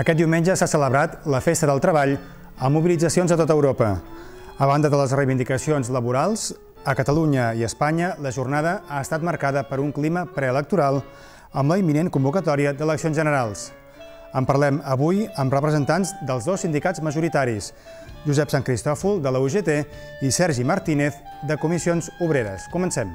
Aquest diumenge s'ha celebrat la Festa del Treball amb mobilitzacions a tota Europa. A banda de les reivindicacions laborals, a Catalunya i Espanya la jornada ha estat marcada per un clima preelectoral amb la imminent convocatòria d'eleccions generals. En parlem avui amb representants dels dos sindicats majoritaris, Josep Sant Cristòfol, de la UGT, i Sergi Martínez, de Comissions Obreres. Comencem.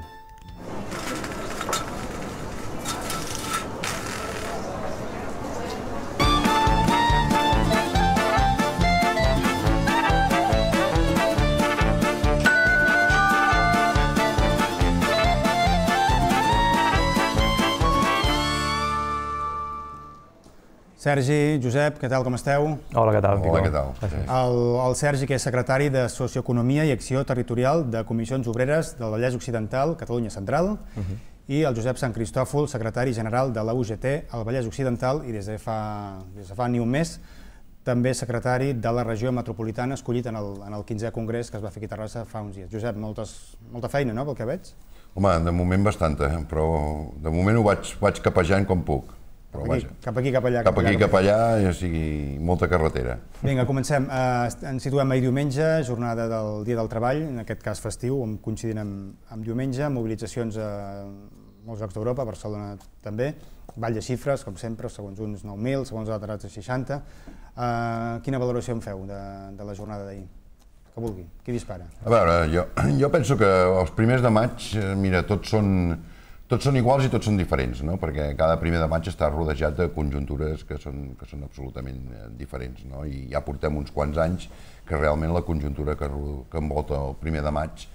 Sergi, Josep, què tal, com esteu? Hola, què tal? Hola, què tal? El, el Sergi, que és secretari de Socioeconomia i Acció Territorial de Comissions Obreres del Vallès Occidental, Catalunya Central, uh -huh. i el Josep Sant Cristòfol, secretari general de la UGT al Vallès Occidental i des de fa, des de fa ni un mes també secretari de la regió metropolitana escollit en el, en el 15è Congrés que es va fer aquí a Terrassa fa uns dies. Josep, moltes, molta feina, no?, pel que veig? Home, de moment bastanta, eh? però de moment ho vaig, vaig capejant com puc. Però aquí, vaja. Cap aquí, cap allà. Cap, cap allà, aquí, cap allà, o sigui molta carretera. Vinga, comencem. Uh, ens situem ahir diumenge, jornada del Dia del Treball, en aquest cas festiu, coincidint amb, amb diumenge, mobilitzacions a molts llocs d'Europa, Barcelona també, ball de xifres, com sempre, segons uns 9.000, segons altres 60. Uh, quina valoració en feu de, de la jornada d'ahir? Que vulgui, qui dispara? A veure, jo, jo penso que els primers de maig, eh, mira, tots són tots són iguals i tots són diferents, no? perquè cada primer de maig està rodejat de conjuntures que són, que són absolutament eh, diferents. No? I ja portem uns quants anys que realment la conjuntura que, que envolta el primer de maig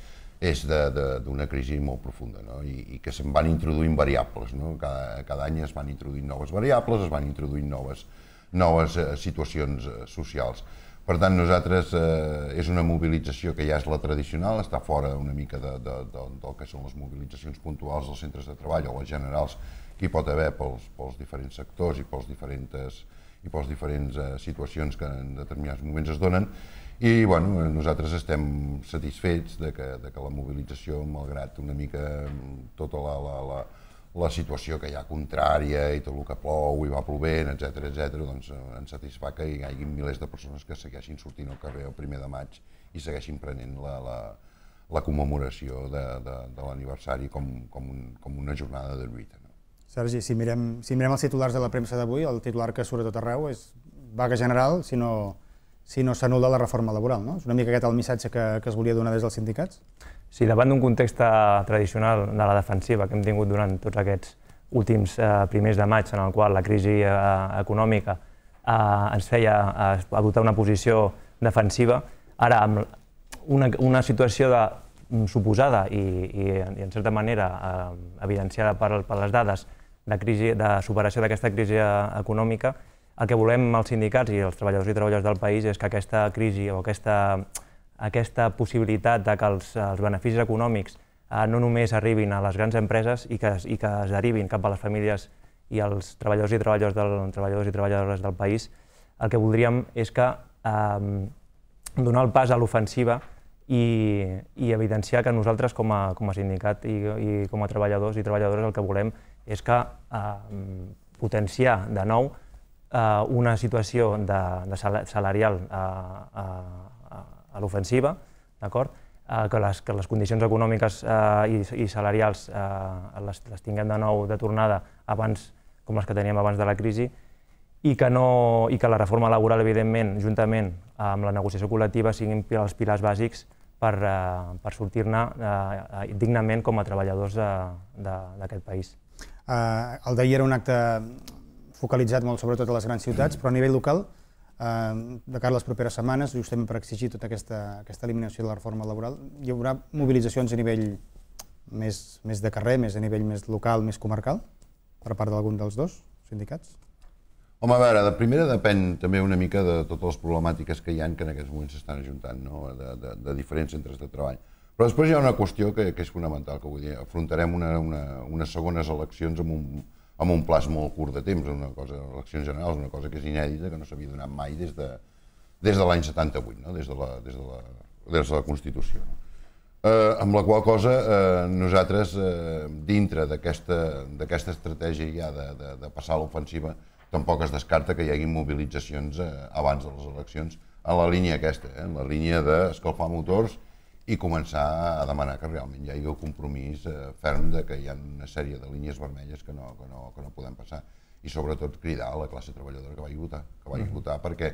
és d'una crisi molt profunda no? I, i que se'n van introduint variables. No? Cada, cada any es van introduint noves variables, es van introduint noves, noves eh, situacions eh, socials. Per tant, nosaltres eh, és una mobilització que ja és la tradicional, està fora una mica de, de, de, del que són les mobilitzacions puntuals dels centres de treball o les generals que hi pot haver pels, pels diferents sectors i pels diferents, i pels diferents eh, situacions que en determinats moments es donen. I bueno, nosaltres estem satisfets de que, de que la mobilització, malgrat una mica mm, tota la, la, la, la situació que hi ha contrària i tot el que plou i va plovent, etc etc, doncs ens eh, satisfà que hi hagi milers de persones que segueixin sortint al carrer el primer de maig i segueixin prenent la, la, la commemoració de, de, de l'aniversari com, com, un, com una jornada de lluita. No? Sergi, si mirem, si mirem els titulars de la premsa d'avui, el titular que surt a tot arreu és vaga general, si no si no s'anul·la la reforma laboral, no? És una mica aquest el missatge que, que es volia donar des dels sindicats? si davant d'un context eh, tradicional de la defensiva que hem tingut durant tots aquests últims eh, primers de maig, en el qual la crisi eh, econòmica ens feia adoptar una posició defensiva, ara amb una, una situació de mm, suposada i, i, i en certa manera eh, evidenciada per, per les dades de, crisi, de superació d'aquesta crisi econòmica, el que volem els sindicats i els treballadors i treballadors del país és que aquesta crisi o aquesta aquesta possibilitat de que els, els beneficis econòmics eh, no només arribin a les grans empreses i que, i que es derivin cap a les famílies i els treballadors i treballadors i treballadores del país, el que voldríem és que eh, donar el pas a l'ofensiva i, i evidenciar que nosaltres com a, com a sindicat i, i com a treballadors i treballadores el que volem és que eh, potenciar de nou eh, una situació de, de salarial eh, eh, a l'ofensiva, d'acord? Eh, que, les, que les condicions econòmiques eh, i, i salarials eh, les, les tinguem de nou de tornada abans, com les que teníem abans de la crisi, i que, no, i que la reforma laboral, evidentment, juntament amb la negociació col·lectiva, siguin els pilars bàsics per, eh, per sortir-ne eh, eh dignament com a treballadors eh, d'aquest país. Eh, el d'ahir era un acte focalitzat molt sobretot a les grans ciutats, però a nivell local de cara a les properes setmanes, justament per exigir tota aquesta, aquesta eliminació de la reforma laboral, hi haurà mobilitzacions a nivell més, més de carrer, més a nivell més local, més comarcal, per part d'algun dels dos sindicats? Home, a veure, de primera depèn també una mica de totes les problemàtiques que hi han que en aquests moments s'estan ajuntant, no? de, de, de diferents centres de treball. Però després hi ha una qüestió que, que és fonamental, que vull dir, afrontarem una, una, unes segones eleccions amb un, amb un plaç molt curt de temps, una cosa, eleccions generals, una cosa que és inèdita, que no s'havia donat mai des de, des de l'any 78, no? des, de la, des, de la, des de la Constitució. No? Eh, amb la qual cosa eh, nosaltres, eh, dintre d'aquesta estratègia ja de, de, de passar l'ofensiva, tampoc es descarta que hi hagi mobilitzacions eh, abans de les eleccions en la línia aquesta, eh, en la línia d'escalfar motors, i començar a demanar que realment ja hi hagi el compromís eh, ferm de que hi ha una sèrie de línies vermelles que no, que no, que no podem passar. I sobretot cridar a la classe treballadora que vagi a votar, que vagi a mm-hmm. votar perquè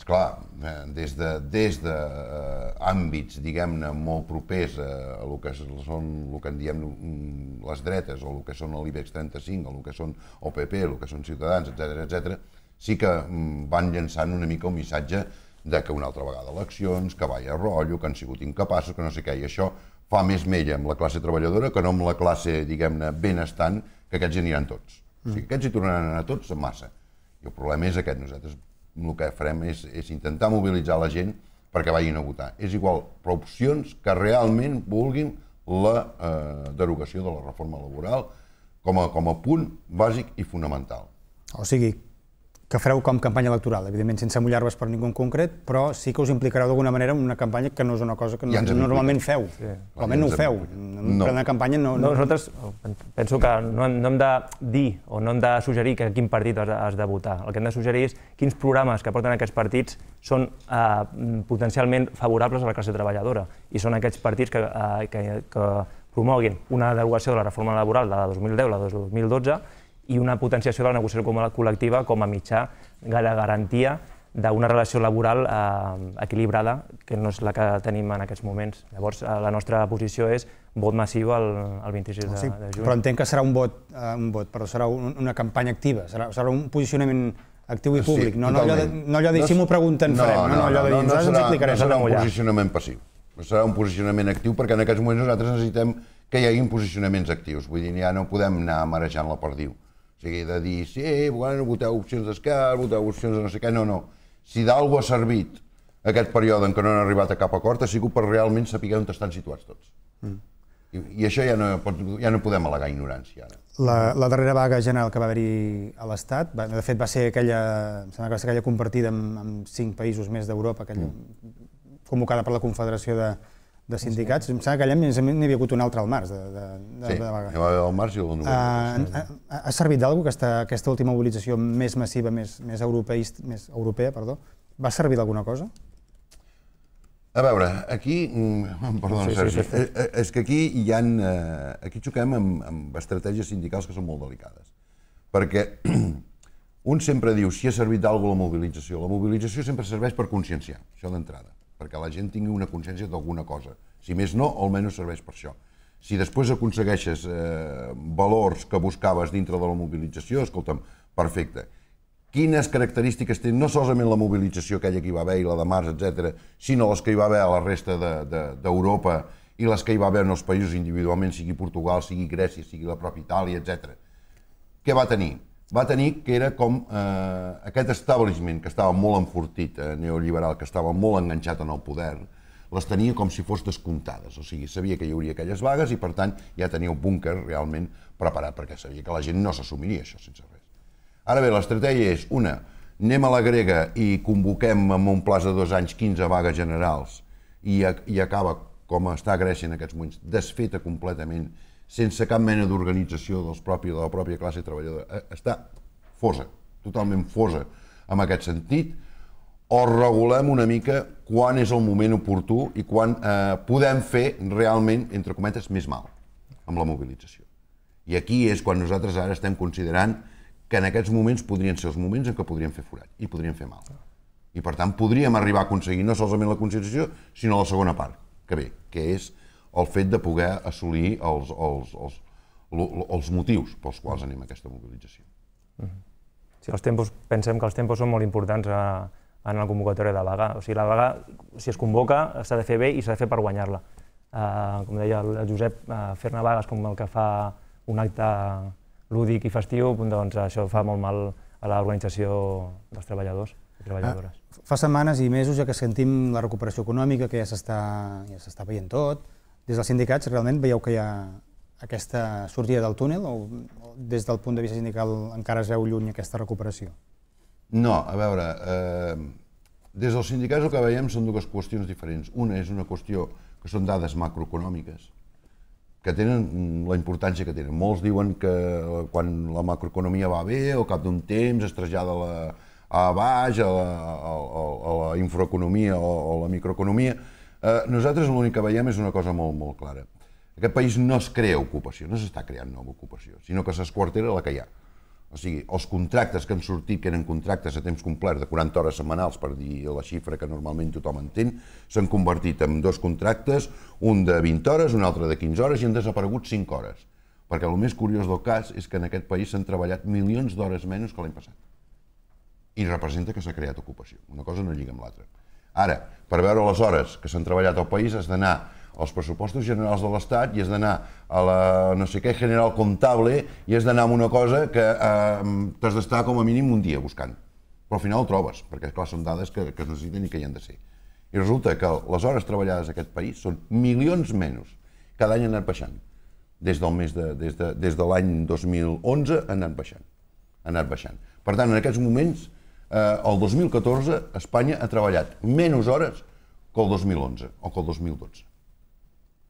esclar, eh, des de, des de eh, àmbits, diguem-ne, molt propers a, a el que són el que en diem mm, les dretes, o el que són l'IBEX 35, o el que són OPP, el que són Ciutadans, etc etc, sí que mm, van llançant una mica un missatge de que una altra vegada eleccions, que vaya rotllo, que han sigut incapaços, que no sé què, i això fa més mella amb la classe treballadora que no amb la classe, diguem-ne, benestant, que aquests hi aniran tots. Mm. O sigui, aquests hi tornaran a anar tots en massa. I el problema és aquest. Nosaltres el que farem és, és intentar mobilitzar la gent perquè vagin a votar. És igual, però opcions que realment vulguin la eh, derogació de la reforma laboral com a, com a punt bàsic i fonamental. O sigui, que fareu com campanya electoral, evidentment sense mullar-vos per ningú en concret, però sí que us implicareu d'alguna manera en una campanya que no és una cosa que ja normalment feu, sí. almenys ja no ho feu, en una campanya no, no... Nosaltres eh, penso que no, no hem de dir o no hem de suggerir que quin partit has, has de votar, el que hem de suggerir és quins programes que porten aquests partits són eh, potencialment favorables a la classe treballadora i són aquests partits que, eh, que, que promoguin una derogació de la reforma laboral de la 2010 a la 2012 i una potenciació de la negociació col·lectiva com a mitjà de garantia d'una relació laboral eh, equilibrada, que no és la que tenim en aquests moments. Llavors, eh, la nostra posició és vot massiu el, el 26 de, sí, de juny. Però entenc que serà un vot, eh, un vot però serà un, una campanya activa, serà, serà un posicionament actiu i públic, sí, no, no, allò de, no allò de si m'ho pregunten no, farem, no, no, allò de dir, no, no, no, serà, no serà un posicionament passiu, serà un posicionament actiu, perquè en aquests moments nosaltres necessitem que hi hagi posicionaments actius, vull dir, ja no podem anar marejant la perdiu. O sigui, de dir, sí, bueno, voteu opcions d'esquerra, voteu opcions de no sé què, no, no. Si d'algú ha servit aquest període en què no han arribat a cap acord ha sigut per realment saber on estan situats tots. Mm. I, I això ja no, pot, ja no podem al·legar ignorància. Ara. La, la darrera vaga general que va haver-hi a l'Estat, de fet va ser aquella, em sembla que va ser aquella compartida amb, amb cinc països més d'Europa, aquella mm. convocada per la Confederació de, de sindicats. Em sembla que allà n'hi havia hagut un altre al març. De, de, de, sí, de vaga. hi va haver al març i al novembre. Uh, ah, ha, ha servit cosa aquesta, aquesta última mobilització més massiva, més, més, europeist, més europea? Perdó. Va servir d'alguna cosa? A veure, aquí... Mm, perdona, sí, Sergi. Sí, sí, sí. Eh, eh, és que aquí hi han... Eh, aquí xoquem amb, amb estratègies sindicals que són molt delicades. Perquè un sempre diu si ha servit d'alguna la mobilització. La mobilització sempre serveix per conscienciar, això d'entrada perquè la gent tingui una consciència d'alguna cosa. Si més no, almenys serveix per això. Si després aconsegueixes eh, valors que buscaves dintre de la mobilització, escolta'm, perfecte. Quines característiques té no solament la mobilització aquella que hi va haver i la de març, etc., sinó les que hi va haver a la resta d'Europa de, i les que hi va haver en els països individualment, sigui Portugal, sigui Grècia, sigui la pròpia Itàlia, etc. Què va tenir? va tenir que era com eh, aquest establishment que estava molt enfortit, eh, neoliberal, que estava molt enganxat en el poder, les tenia com si fos descomptades, o sigui, sabia que hi hauria aquelles vagues i per tant ja tenia un búnquer realment preparat perquè sabia que la gent no s'assumiria això sense res. Ara bé, l'estratègia és una, anem a la grega i convoquem amb un plaç de dos anys 15 vagues generals i, i acaba com està Grècia en aquests moments, desfeta completament sense cap mena d'organització dels de la pròpia classe treballadora. Eh, està fosa, totalment fosa en aquest sentit, o regulem una mica quan és el moment oportú i quan eh, podem fer realment, entre cometes, més mal amb la mobilització. I aquí és quan nosaltres ara estem considerant que en aquests moments podrien ser els moments en què podríem fer forat i podríem fer mal. I per tant podríem arribar a aconseguir no solament la conciliació, sinó la segona part, que bé, que és el fet de poder assolir els, els, els, els motius pels quals anem a aquesta mobilització. Si Sí, els tempos, pensem que els tempos són molt importants a, en la convocatòria de vaga. O sigui, la vaga, si es convoca, s'ha de fer bé i s'ha de fer per guanyar-la. Uh, com deia el Josep, uh, fer-ne vagues com el que fa un acte lúdic i festiu, doncs, doncs això fa molt mal a l'organització dels treballadors i treballadores. Uh, fa setmanes i mesos ja que sentim la recuperació econòmica, que ja s'està ja veient tot, des dels sindicats realment veieu que hi ha aquesta sortida del túnel o des del punt de vista sindical encara es veu lluny aquesta recuperació? No, a veure, eh, des dels sindicats el que veiem són dues qüestions diferents. Una és una qüestió que són dades macroeconòmiques, que tenen la importància que tenen. Molts diuen que quan la macroeconomia va bé, o cap d'un temps es trasllada la, a baix, a la, a, a, a la infraeconomia o a la microeconomia, Eh, nosaltres l'únic que veiem és una cosa molt, molt clara. Aquest país no es crea ocupació, no s'està creant nova ocupació, sinó que s'esquartera la que hi ha. O sigui, els contractes que han sortit, que eren contractes a temps complet de 40 hores setmanals, per dir la xifra que normalment tothom entén, s'han convertit en dos contractes, un de 20 hores, un altre de 15 hores, i han desaparegut 5 hores. Perquè el més curiós del cas és que en aquest país s'han treballat milions d'hores menys que l'any passat. I representa que s'ha creat ocupació. Una cosa no lliga amb l'altra. Ara, per veure les hores que s'han treballat al país, has d'anar als pressupostos generals de l'Estat i has d'anar a la no sé què general comptable i has d'anar a una cosa que eh, t'has d'estar com a mínim un dia buscant. Però al final ho trobes, perquè clar, són dades que, que es necessiten i que hi han de ser. I resulta que les hores treballades a aquest país són milions menys. Cada any anant baixant. Des, del mes de, des de, des de l'any 2011 han baixant. Han anat baixant. Per tant, en aquests moments, eh, el 2014 Espanya ha treballat menys hores que el 2011 o que el 2012.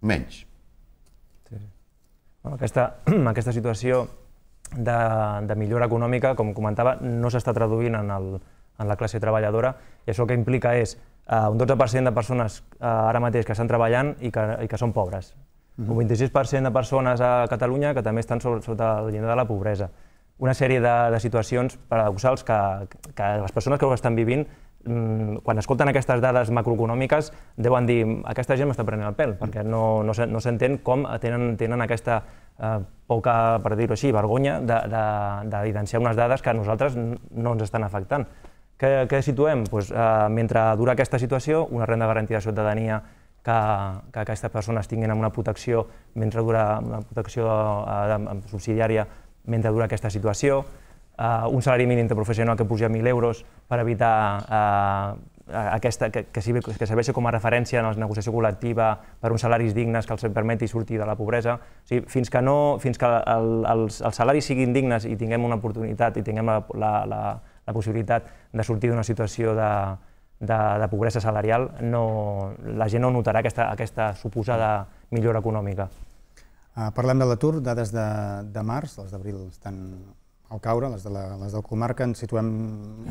Menys. Sí. Bueno, aquesta, aquesta situació de, de millora econòmica, com comentava, no s'està traduint en, el, en la classe treballadora i això que implica és eh, un 12% de persones eh, ara mateix que estan treballant i que, i que són pobres. Mhm. Un 26% de persones a Catalunya que també estan sota el llindar de la pobresa una sèrie de, de situacions paradoxals que, que les persones que ho estan vivint mm, quan escolten aquestes dades macroeconòmiques deuen dir aquesta gent m'està prenent el pèl, perquè no, no, no s'entén com tenen, tenen aquesta eh, poca, per dir-ho així, vergonya d'evidenciar de, de, unes dades que a nosaltres no ens estan afectant. Què, què situem? Pues, eh, mentre dura aquesta situació, una renda garantida de ciutadania que, que aquestes persones tinguin una protecció mentre dura una protecció eh, subsidiària mentre dura aquesta situació, eh, un salari mínim interprofessional que puja a 1.000 euros per evitar eh, eh aquesta, que, que, que serveixi com a referència en la negociació col·lectiva per uns salaris dignes que els permeti sortir de la pobresa. O sigui, fins que, no, fins que el, els, els salaris siguin dignes i tinguem una oportunitat i tinguem la, la, la, la possibilitat de sortir d'una situació de, de, de pobresa salarial, no, la gent no notarà aquesta, aquesta suposada millora econòmica. Eh, parlem de l'atur, dades de, de març, les d'abril estan al caure, les de la, les del comarca ens situem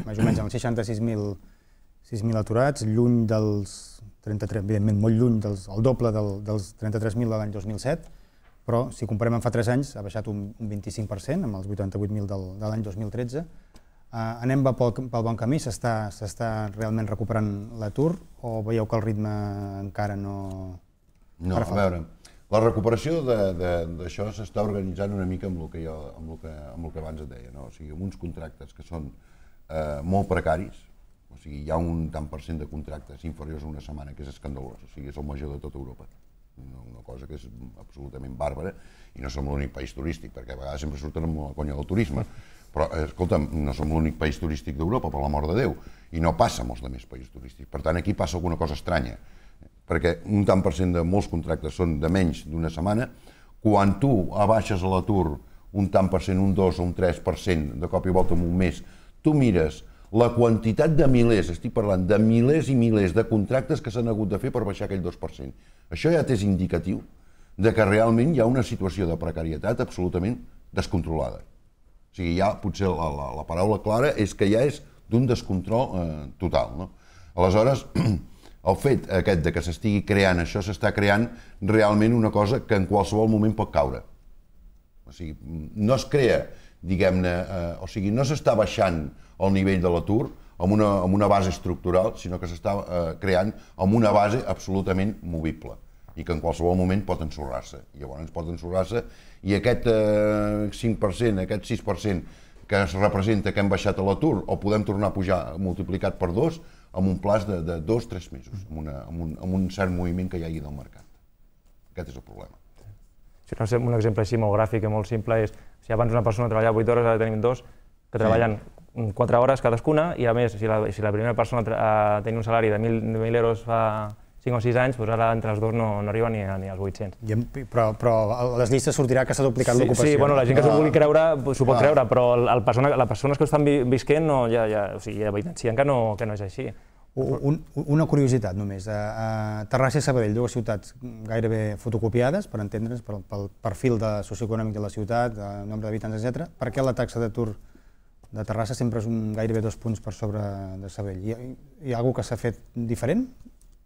més o menys en els 66.000 aturats, lluny dels 33, evidentment molt lluny, dels, el doble del, dels 33.000 de l'any 2007, però si comparem amb fa 3 anys ha baixat un, un 25%, amb els 88.000 del, de l'any 2013. Uh, eh, anem pel, pel bon camí, s'està realment recuperant l'atur o veieu que el ritme encara no... No, a veure, la recuperació d'això s'està organitzant una mica amb el que, jo, amb el que, amb el que abans et deia, no? o sigui, amb uns contractes que són eh, molt precaris, o sigui, hi ha un tant per cent de contractes inferiors a una setmana que és escandalós, o sigui, és el major de tota Europa. Una, una cosa que és absolutament bàrbara, i no som l'únic país turístic, perquè a vegades sempre surten amb la conya del turisme, però, eh, escolta'm, no som l'únic país turístic d'Europa, per la mort de Déu, i no passa a molts de més països turístics. Per tant, aquí passa alguna cosa estranya perquè un tant per cent de molts contractes són de menys d'una setmana, quan tu abaixes a l'atur un tant per cent, un 2 o un 3 per cent, de cop i volta en un mes, tu mires la quantitat de milers, estic parlant de milers i milers de contractes que s'han hagut de fer per baixar aquell 2%. Això ja t'és indicatiu de que realment hi ha una situació de precarietat absolutament descontrolada. O sigui, ja potser la, la, la paraula clara és que ja és d'un descontrol eh, total. No? Aleshores, el fet aquest de que s'estigui creant això, s'està creant realment una cosa que en qualsevol moment pot caure. O sigui, no es crea, diguem-ne, eh, o sigui, no s'està baixant el nivell de l'atur amb una, amb una base estructural, sinó que s'està eh, creant amb una base absolutament movible i que en qualsevol moment pot ensorrar-se. Llavors pot ensorrar-se i aquest eh, 5%, aquest 6% que es representa que hem baixat a l'atur o podem tornar a pujar multiplicat per dos, amb un plaç de, de dos o tres mesos, amb, una, amb, un, amb un cert moviment que hi hagi del mercat. Aquest és el problema. Si no sé, un exemple així molt gràfic i molt simple és, si abans una persona treballava 8 hores, ara tenim dos, que treballen sí. 4 hores cadascuna, i a més, si la, si la primera persona eh, tenia un salari de 1.000 euros fa 5 o 6 anys, doncs ara entre els dos no, no arriba ni, ni als 800. I, però, però a les llistes sortirà que s'ha duplicat sí, l'ocupació. Sí, bueno, la gent que s'ho vulgui creure, s'ho pot ah. creure, però el, el persona, les persones que ho estan vi visquent no, ja, ja, o sigui, ja evidencien que no, que no és així. Un, una curiositat només, a, eh, a eh, Terrassa i Sabadell, dues ciutats gairebé fotocopiades, per entendre'ns, pel, pel perfil de socioeconòmic de la ciutat, el nombre d'habitants, etc. per què la taxa d'atur de Terrassa sempre és un, gairebé dos punts per sobre de Sabadell? Hi ha, hi ha alguna que s'ha fet diferent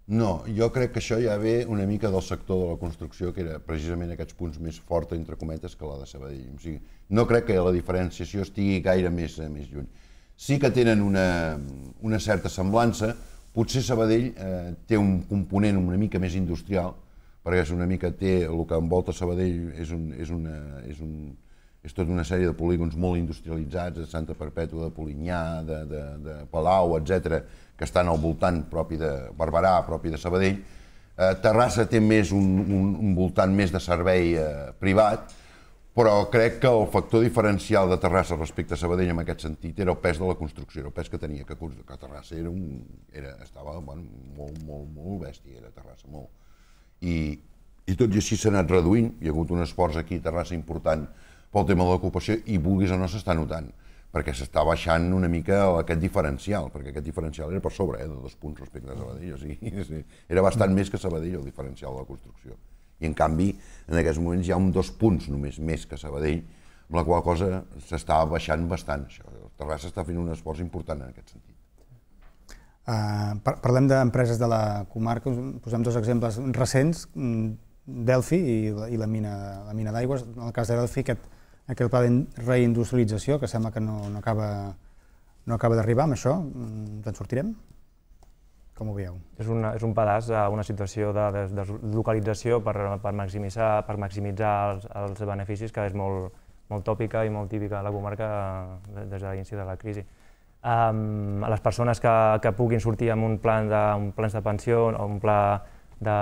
no, jo crec que això ja ve una mica del sector de la construcció, que era precisament aquests punts més forts, entre cometes, que la de Sabadell. O sigui, no crec que la diferenciació estigui gaire més, eh, més lluny. Sí que tenen una, una certa semblança, potser Sabadell eh, té un component una mica més industrial, perquè és una mica té, el que envolta Sabadell és, un, és, una, és un, és tota una sèrie de polígons molt industrialitzats, de Santa Perpètua, de Polinyà, de, de, de Palau, etc, que estan al voltant propi de Barberà, propi de Sabadell. Eh, Terrassa té més un, un, un voltant més de servei eh, privat, però crec que el factor diferencial de Terrassa respecte a Sabadell en aquest sentit era el pes de la construcció, era el pes que tenia, que, que Terrassa era un, era, estava bueno, molt, molt, molt bèstia, era Terrassa, molt. I, I tot i així s'ha anat reduint, hi ha hagut un esforç aquí a Terrassa important pel tema de l'ocupació i vulguis o no s'està notant, perquè s'està baixant una mica aquest diferencial, perquè aquest diferencial era per sobre eh, de dos punts respecte a Sabadell, o sigui, sí, era bastant més que Sabadell el diferencial de la construcció. I en canvi, en aquests moments hi ha un dos punts només més que Sabadell, amb la qual cosa s'està baixant bastant això. El Terrassa està fent un esforç important en aquest sentit. Uh, par parlem d'empreses de la comarca, posem dos exemples recents, mm, Delphi i la, i la mina, la mina d'aigües. En el cas de Delphi, aquest aquest pla de reindustrialització, que sembla que no, no acaba, no acaba d'arribar amb això, ens mm, en sortirem? Com ho veieu? És, una, és un pedaç a una situació de, de deslocalització per, per maximitzar, per maximitzar els, els beneficis, que és molt, molt tòpica i molt típica a la comarca des de l'inici de la crisi. Um, les persones que, que puguin sortir amb un plan de, un plans de pensió o un pla de,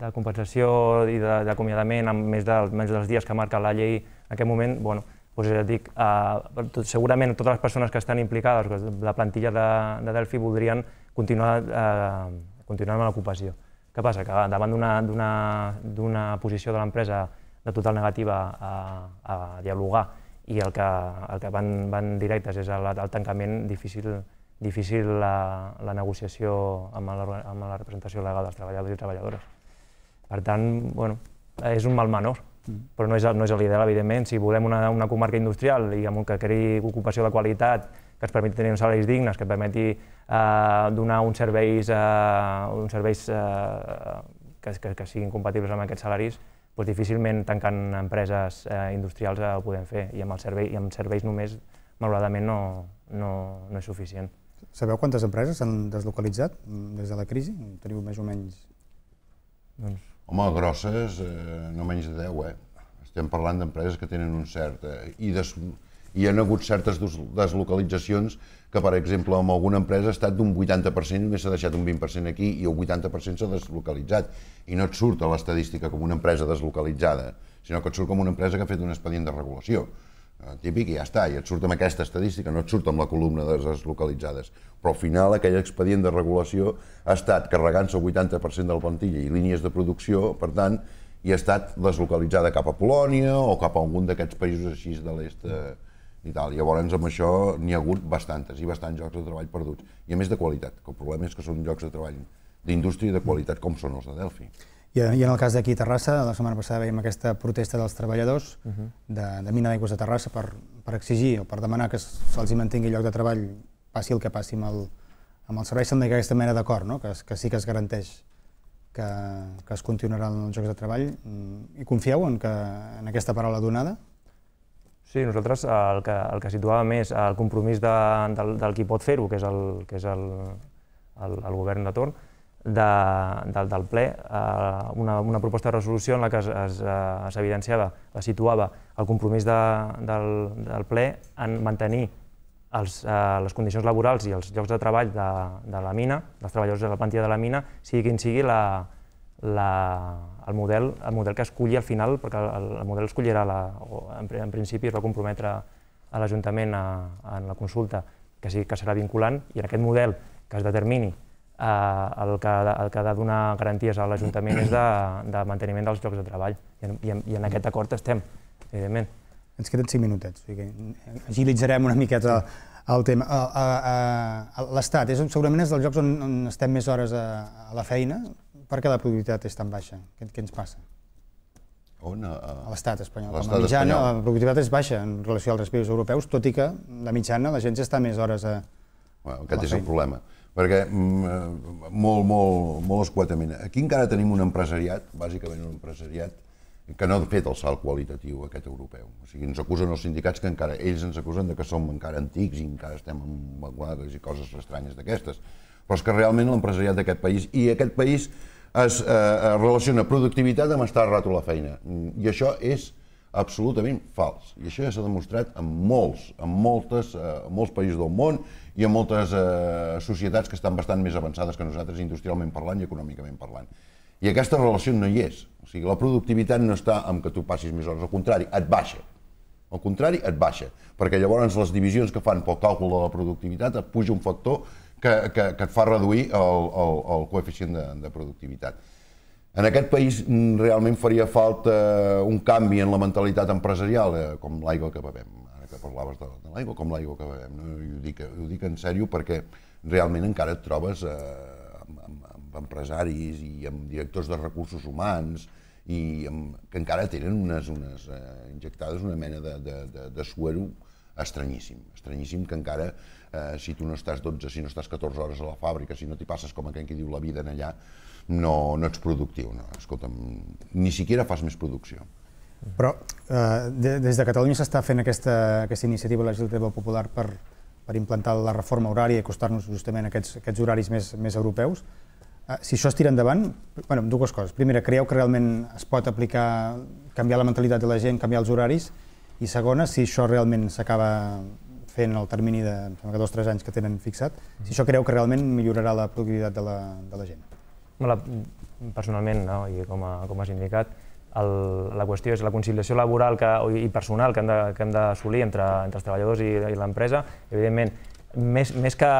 de compensació i d'acomiadament amb més, de, més dels dies que marca la llei en aquest moment, bueno, doncs ja dic, eh, tot, segurament totes les persones que estan implicades, la plantilla de, de Delphi, voldrien continuar, eh, continuar amb l'ocupació. Què passa? Que davant d'una posició de l'empresa de total negativa a, a dialogar i el que, el que van, van directes és el, el tancament difícil difícil la, la negociació amb la, amb la representació legal dels treballadors i treballadores. Per tant, bueno, és un mal menor, mm. però no és, no és l'ideal, evidentment. Si volem una, una comarca industrial i amb un que creï ocupació de qualitat, que es permeti tenir uns salaris dignes, que permeti eh, donar uns serveis, eh, uns serveis eh, que, que, que siguin compatibles amb aquests salaris, doncs difícilment tancant empreses eh, industrials eh, ho podem fer i amb, el servei, i amb serveis només, malauradament, no, no, no és suficient. Sabeu quantes empreses s'han deslocalitzat mm, des de la crisi? Teniu més o menys... Doncs... Home, grosses, eh, no menys de 10, eh? Estem parlant d'empreses que tenen un cert... Eh, i des, hi ha hagut certes deslocalitzacions que, per exemple, amb alguna empresa ha estat d'un 80%, només s'ha deixat un 20% aquí i el 80% s'ha deslocalitzat. I no et surt a l'estadística com una empresa deslocalitzada, sinó que et surt com una empresa que ha fet un expedient de regulació. Eh, típic i ja està, i et surt amb aquesta estadística, no et surt amb la columna de les deslocalitzades. Però al final aquell expedient de regulació ha estat carregant-se el 80% de la plantilla i línies de producció, per tant, i ha estat deslocalitzada cap a Polònia o cap a algun d'aquests països així de l'est eh, i tal. Llavors amb això n'hi ha hagut bastantes i bastants llocs de treball perduts. I a més de qualitat, que el problema és que són llocs de treball d'indústria de qualitat com són els de Delphi. I, I en el cas d'aquí a Terrassa, la setmana passada veiem aquesta protesta dels treballadors de, de Mina d'Aigües de Terrassa per, per exigir o per demanar que se'ls mantingui lloc de treball, passi el que passi amb el, amb el servei, sembla que aquesta mena d'acord, no? que, que sí que es garanteix que, que es continuaran els llocs de treball. Mm, I confieu en, que, en aquesta paraula donada? Sí, nosaltres el que, el que situava més el compromís de, del, del qui pot fer-ho, que és, el, que és el, el, el govern de torn, de, del, del ple eh, una, una proposta de resolució en la que eh, s'evidenciava, es, es situava el compromís de, del, del ple en mantenir els, eh, les condicions laborals i els llocs de treball de, de la mina, dels treballadors de la plantilla de la mina, sigui quin sigui la, la, el, model, el model que escolli al final, perquè el, el model escollirà, la, o en, en principi es va comprometre a l'Ajuntament en la consulta, que, sí, que serà vinculant, i en aquest model que es determini Eh, el, que, el que ha de donar garanties a l'Ajuntament és de, de manteniment dels llocs de treball. I en, i en, aquest acord estem, evidentment. Ens queden cinc minutets, sigui que agilitzarem una miqueta el, tema. Eh, eh, L'Estat, segurament és dels llocs on, estem més hores a, a la feina, per què la productivitat és tan baixa? Què, ens passa? On? A, l'estat espanyol. a l'Estat espanyol. la productivitat és baixa en relació als altres europeus, tot i que la mitjana la gent ja està més hores a, feina. aquest el problema. Aquest és el problema perquè mm, eh, molt, molt, molt escuatament. Aquí encara tenim un empresariat, bàsicament un empresariat, que no ha fet el salt qualitatiu aquest europeu. O sigui, ens acusen els sindicats que encara, ells ens acusen de que som encara antics i encara estem amb vaguades i coses estranyes d'aquestes. Però és que realment l'empresariat d'aquest país, i aquest país es eh, relaciona productivitat amb estar rato a la feina. Mm, I això és absolutament fals. I això ja s'ha demostrat en molts, en moltes, eh, molts països del món i en moltes eh, societats que estan bastant més avançades que nosaltres industrialment parlant i econòmicament parlant. I aquesta relació no hi és. O sigui, la productivitat no està en que tu passis més hores, al contrari, et baixa. Al contrari, et baixa, perquè llavors les divisions que fan pel càlcul de la productivitat et puja un factor que, que, que et fa reduir el, el, el coeficient de, de productivitat. En aquest país mm, realment faria falta eh, un canvi en la mentalitat empresarial, eh, com l'aigua que bevem, ara que parlaves de, de l'aigua, com l'aigua que bevem. No? I ho, dic, ho dic en sèrio perquè realment encara et trobes eh, amb, amb, amb empresaris i amb directors de recursos humans i amb, que encara tenen unes, unes eh, injectades una mena de, de, de, de suero estranyíssim, estranyíssim que encara eh, si tu no estàs 12, si no estàs 14 hores a la fàbrica, si no t'hi passes com aquell que diu la vida en allà, no, no ets productiu. No. Escolta'm, ni siquiera fas més producció. Però eh, de, des de Catalunya s'està fent aquesta, aquesta iniciativa legislativa popular per, per implantar la reforma horària i acostar-nos justament a aquests, aquests horaris més, més europeus. Eh, si això es tira endavant, bueno, dues coses. Primera, creieu que realment es pot aplicar, canviar la mentalitat de la gent, canviar els horaris, i segona, si això realment s'acaba fent el termini de dos o tres anys que tenen fixat, si això creu que realment millorarà la productivitat de la, de la gent personalment, no? i com, a, com has indicat, el, la qüestió és la conciliació laboral que, i personal que hem de, que hem d'assolir entre, entre els treballadors i, i l'empresa. Evidentment, més, més que,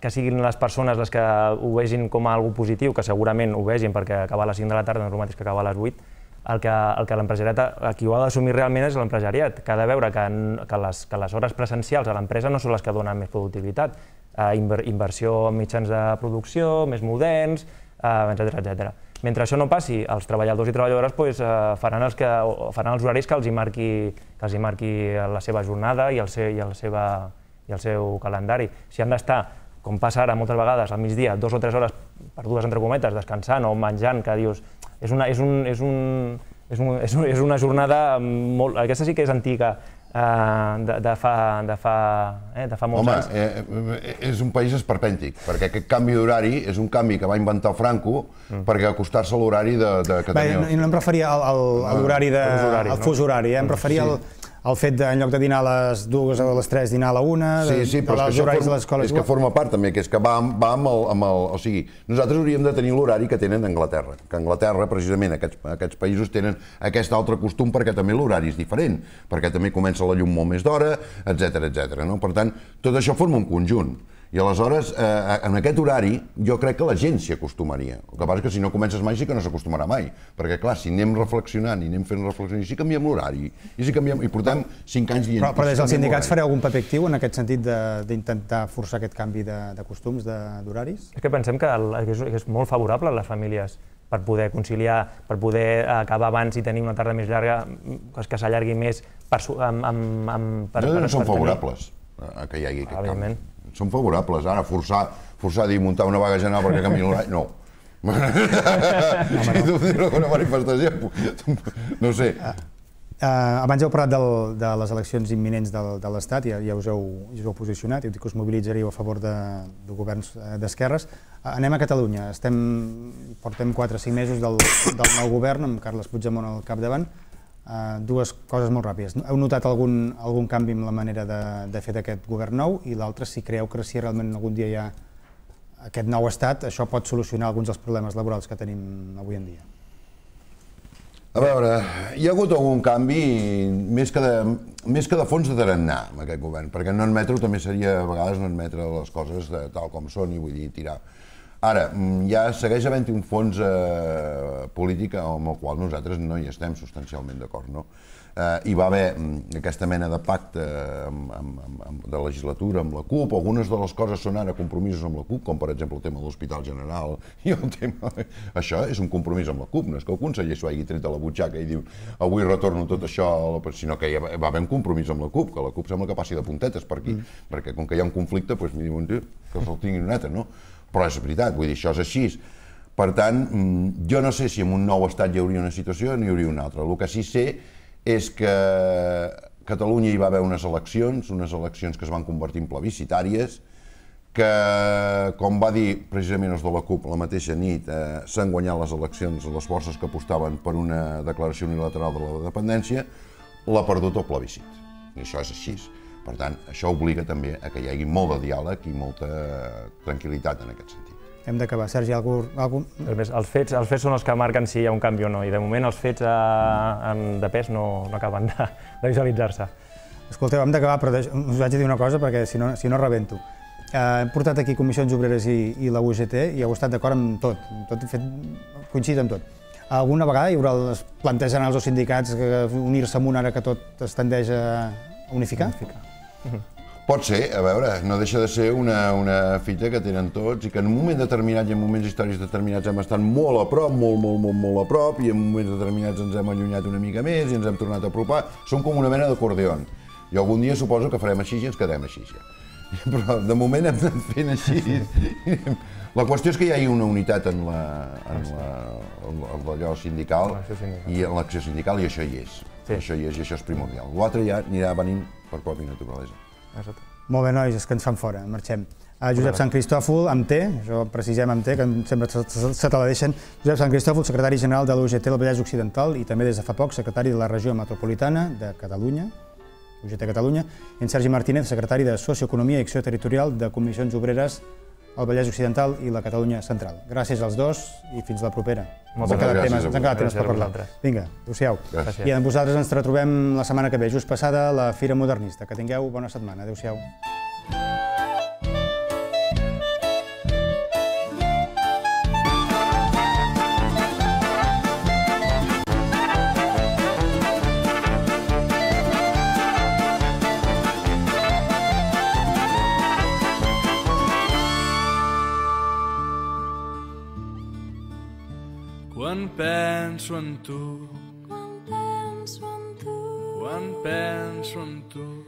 que siguin les persones les que ho vegin com a algo positiu, que segurament ho vegin perquè acabar a les 5 de la tarda no és el mateix que acabar a les 8, el que, el que l'empresariat, qui ho ha d'assumir realment és l'empresariat, que ha de veure que, que, les, que les hores presencials a l'empresa no són les que donen més productivitat, eh, inver, inversió en mitjans de producció, més moderns, Eh, etcètera. etc. Mentre això no passi, els treballadors i treballadores pues, eh, faran, els que, faran els horaris que els hi marqui, els hi marqui la seva jornada i el, seu, i seva, i seu calendari. Si han d'estar, com passa ara moltes vegades, al migdia, dues o tres hores perdudes, entre cometes, descansant o menjant, que dius... És una, és, un, és, un, és una jornada molt... Aquesta sí que és antiga, Eh, de, de, fa, de, fa, eh, de fa molts Home, anys. Home, eh, eh, és un país esperpèntic, perquè aquest canvi d'horari és un canvi que va inventar Franco mm. perquè acostar-se a l'horari de, de Catalunya. Bé, no, no em referia al, al, a ah, l'horari de... al fus horari, eh? em referia sí. al el fet de, en lloc de dinar a les dues o a les tres, dinar a la una, sí, sí, però és que, de l'escola... És que forma part també, que és que va, va amb, el, amb el... O sigui, nosaltres hauríem de tenir l'horari que tenen a Anglaterra, que a Anglaterra, precisament, aquests, aquests països tenen aquest altre costum perquè també l'horari és diferent, perquè també comença la llum molt més d'hora, etc etc. no? Per tant, tot això forma un conjunt. I aleshores, eh, en aquest horari, jo crec que la gent s'hi acostumaria. El que passa és que si no comences mai sí que no s'acostumarà mai. Perquè, clar, si anem reflexionant i anem fent reflexions, i si canviem l'horari, i si canviem... I portem 5 anys dient... Però, però des dels sindicats fareu algun paper actiu en aquest sentit d'intentar forçar aquest canvi de, de costums, d'horaris? És que pensem que, el, que, és, que és molt favorable a les famílies per poder conciliar, per poder acabar abans i tenir una tarda més llarga, que s'allargui més per... Amb, amb, amb, per, no, no, per, no són per favorables a que hi hagi aquest canvi són favorables. Ara, forçar, forçar a dir muntar una vaga general perquè canviïn l'horari, no. si tu tens alguna manifestació, no sé. Uh, abans heu parlat del, de les eleccions imminents del, de l'Estat, ja, ja, us heu, ja us heu posicionat, heu dit que us mobilitzaríeu a favor de, de governs eh, d'esquerres. Uh, anem a Catalunya, Estem, portem 4 o 5 mesos del, del nou govern, amb Carles Puigdemont al capdavant. Eh, dues coses molt ràpides. Heu notat algun, algun canvi en la manera de, de fer d'aquest govern nou i l'altre, si creieu que si realment algun dia hi ha aquest nou estat, això pot solucionar alguns dels problemes laborals que tenim avui en dia? A veure, hi ha hagut algun canvi més que de, més que de fons de tarannà amb aquest govern, perquè no admetre-ho també seria a vegades no admetre les coses de, tal com són i vull dir tirar Ara, mm, ja segueix havent-hi un fons eh, polític amb el qual nosaltres no hi estem substancialment d'acord, no? Eh, hi va haver mm, aquesta mena de pacte amb, amb, de legislatura amb la CUP, algunes de les coses són ara compromisos amb la CUP, com per exemple el tema de l'Hospital General i el tema... Això és un compromís amb la CUP, no és que el conseller s'ho hagi tret de la butxaca i diu avui retorno tot això, sinó que hi va haver un compromís amb la CUP, que la CUP sembla que passi de puntetes per aquí, mm. perquè com que hi ha un conflicte, doncs, diuen que se'l tinguin un altre, no? però és veritat, vull dir, això és així. Per tant, mm, jo no sé si en un nou estat hi hauria una situació o n'hi hauria una altra. El que sí sé és que Catalunya hi va haver unes eleccions, unes eleccions que es van convertir en plebiscitàries, que, com va dir precisament els de la CUP la mateixa nit, eh, s'han guanyat les eleccions a les forces que apostaven per una declaració unilateral de la dependència, l'ha perdut el plebiscit. I això és així. Per tant, això obliga també a que hi hagi molt de diàleg i molta tranquil·litat en aquest sentit. Hem d'acabar. Sergi, algú... algú... Més, els, fets, els fets són els que marquen si hi ha un canvi o no, i de moment els fets a, eh, a, de pes no, no acaben de, de visualitzar-se. Escolteu, hem d'acabar, però us vaig dir una cosa perquè si no, si no rebento. Eh, hem portat aquí Comissions Obreres i, i la UGT i heu estat d'acord amb tot, tot fet, coincidit amb tot. Alguna vegada hi haurà els plantejant els dos sindicats unir-se amb un ara que tot es tendeix a unificar? unificar. Pot ser, a veure, no deixa de ser una, una fita que tenen tots i que en un moment determinat i en moments històrics determinats hem estat molt a prop, molt, molt, molt, molt a prop i en moments determinats ens hem allunyat una mica més i ens hem tornat a apropar. Som com una mena d'acordeon. I algun dia suposo que farem així i ens quedem així ja. Però de moment hem anat fent així. La qüestió és que hi ha una unitat en la, en la, en allò sindical, sindical i en l'acció sindical i això hi és. Sí. Això hi és i això és primordial. L'altre ja anirà venint per propi naturalesa. Ah, exacte. Molt bé, nois, és que ens fan fora, marxem. A ah, Josep Sant Cristòfol, amb T, això precisem amb T, que sempre se te la deixen. Josep Sant Cristòfol, secretari general de l'UGT del Vallès Occidental i també des de fa poc secretari de la regió metropolitana de Catalunya, UGT Catalunya, i en Sergi Martínez, secretari de Socioeconomia i Acció Territorial de Comissions Obreres el Vallès Occidental i la Catalunya Central. Gràcies als dos i fins la propera. Moltes ens gràcies. Temes, ens han quedat temes per parlar. Vinga, adeu-siau. I amb vosaltres ens retrobem la setmana que ve, just passada la Fira Modernista. Que tingueu bona setmana. Adeu-siau. adéu siau penso en tu, quan penso en tu, quan penso en tu.